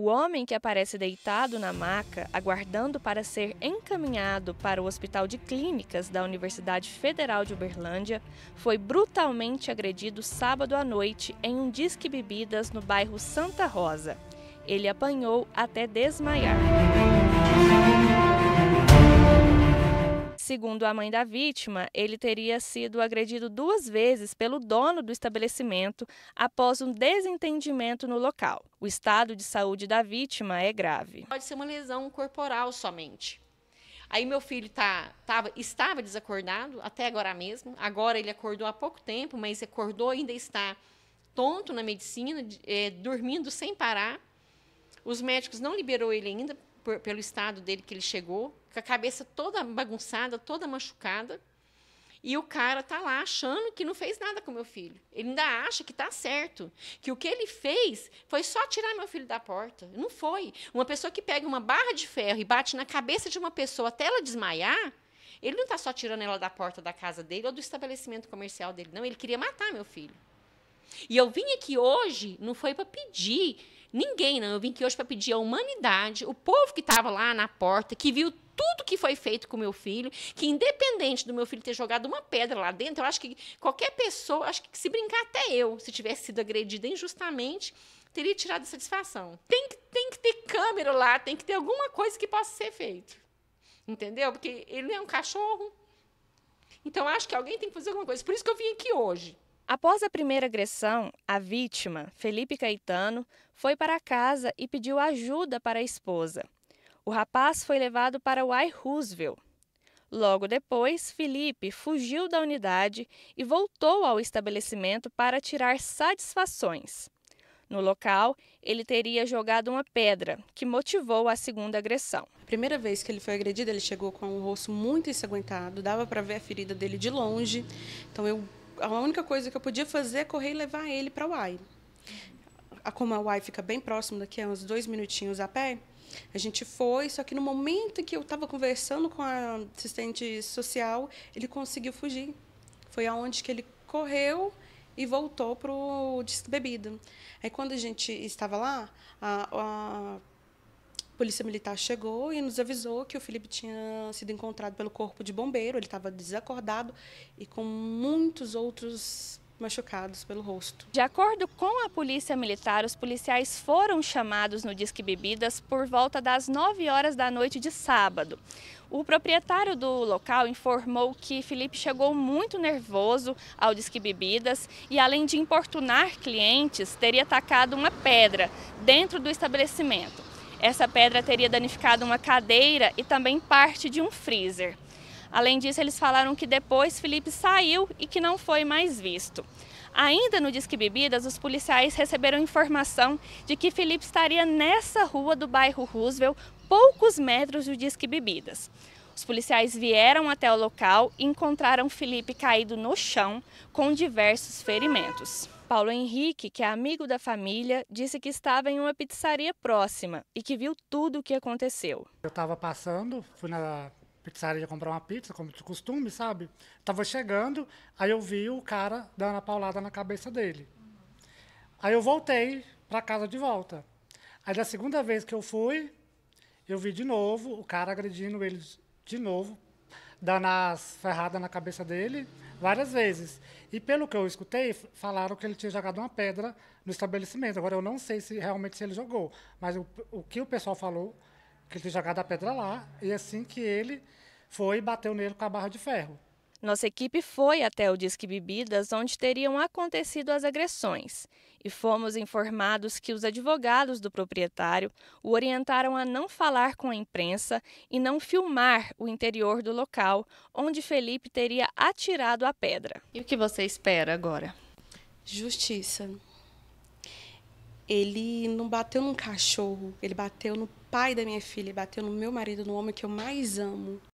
O homem que aparece deitado na maca, aguardando para ser encaminhado para o Hospital de Clínicas da Universidade Federal de Uberlândia, foi brutalmente agredido sábado à noite em um disque bebidas no bairro Santa Rosa. Ele apanhou até desmaiar. Segundo a mãe da vítima, ele teria sido agredido duas vezes pelo dono do estabelecimento após um desentendimento no local. O estado de saúde da vítima é grave. Pode ser uma lesão corporal somente. Aí meu filho tá, tava, estava desacordado até agora mesmo. Agora ele acordou há pouco tempo, mas acordou ainda está tonto na medicina, é, dormindo sem parar. Os médicos não liberou ele ainda por, pelo estado dele que ele chegou, com a cabeça toda bagunçada, toda machucada. E o cara tá lá achando que não fez nada com meu filho. Ele ainda acha que tá certo, que o que ele fez foi só tirar meu filho da porta. Não foi. Uma pessoa que pega uma barra de ferro e bate na cabeça de uma pessoa até ela desmaiar, ele não está só tirando ela da porta da casa dele ou do estabelecimento comercial dele, não. Ele queria matar meu filho. E eu vim aqui hoje, não foi para pedir ninguém, não. Eu vim aqui hoje para pedir a humanidade, o povo que estava lá na porta, que viu tudo que foi feito com meu filho, que independente do meu filho ter jogado uma pedra lá dentro, eu acho que qualquer pessoa, acho que se brincar até eu, se tivesse sido agredida injustamente, teria tirado satisfação. Tem que, tem que ter câmera lá, tem que ter alguma coisa que possa ser feito. Entendeu? Porque ele não é um cachorro. Então, acho que alguém tem que fazer alguma coisa. Por isso que eu vim aqui hoje. Após a primeira agressão, a vítima, Felipe Caetano, foi para casa e pediu ajuda para a esposa. O rapaz foi levado para o I. Roosevelt. Logo depois, Felipe fugiu da unidade e voltou ao estabelecimento para tirar satisfações. No local, ele teria jogado uma pedra, que motivou a segunda agressão. A primeira vez que ele foi agredido, ele chegou com o rosto muito ensanguentado, dava para ver a ferida dele de longe. Então eu a única coisa que eu podia fazer é correr e levar ele para o UAI. Como a UAI fica bem próximo daqui, é uns dois minutinhos a pé, a gente foi, só que no momento que eu estava conversando com a assistente social, ele conseguiu fugir. Foi aonde que ele correu e voltou para o bebida. Aí quando a gente estava lá, a, a polícia militar chegou e nos avisou que o Felipe tinha sido encontrado pelo corpo de bombeiro, ele estava desacordado e com muitos outros machucados pelo rosto. De acordo com a polícia militar, os policiais foram chamados no Disque Bebidas por volta das 9 horas da noite de sábado. O proprietário do local informou que Felipe chegou muito nervoso ao Disque Bebidas e, além de importunar clientes, teria atacado uma pedra dentro do estabelecimento. Essa pedra teria danificado uma cadeira e também parte de um freezer. Além disso, eles falaram que depois Felipe saiu e que não foi mais visto. Ainda no Disque Bebidas, os policiais receberam informação de que Felipe estaria nessa rua do bairro Roosevelt, poucos metros do Disque Bebidas. Os policiais vieram até o local e encontraram Felipe caído no chão com diversos ferimentos. Paulo Henrique, que é amigo da família, disse que estava em uma pizzaria próxima e que viu tudo o que aconteceu. Eu estava passando, fui na pizzaria comprar uma pizza, como de costume, sabe? Tava chegando, aí eu vi o cara dando a paulada na cabeça dele. Aí eu voltei para casa de volta. Aí da segunda vez que eu fui, eu vi de novo o cara agredindo ele de novo dando as ferradas na cabeça dele várias vezes. E pelo que eu escutei, falaram que ele tinha jogado uma pedra no estabelecimento. Agora eu não sei se realmente se ele jogou, mas o, o que o pessoal falou que ele tinha jogado a pedra lá e assim que ele foi bateu nele com a barra de ferro. Nossa equipe foi até o Disque Bebidas, onde teriam acontecido as agressões, e fomos informados que os advogados do proprietário o orientaram a não falar com a imprensa e não filmar o interior do local onde Felipe teria atirado a pedra. E o que você espera agora? Justiça. Ele não bateu num cachorro, ele bateu no pai da minha filha, ele bateu no meu marido, no homem que eu mais amo.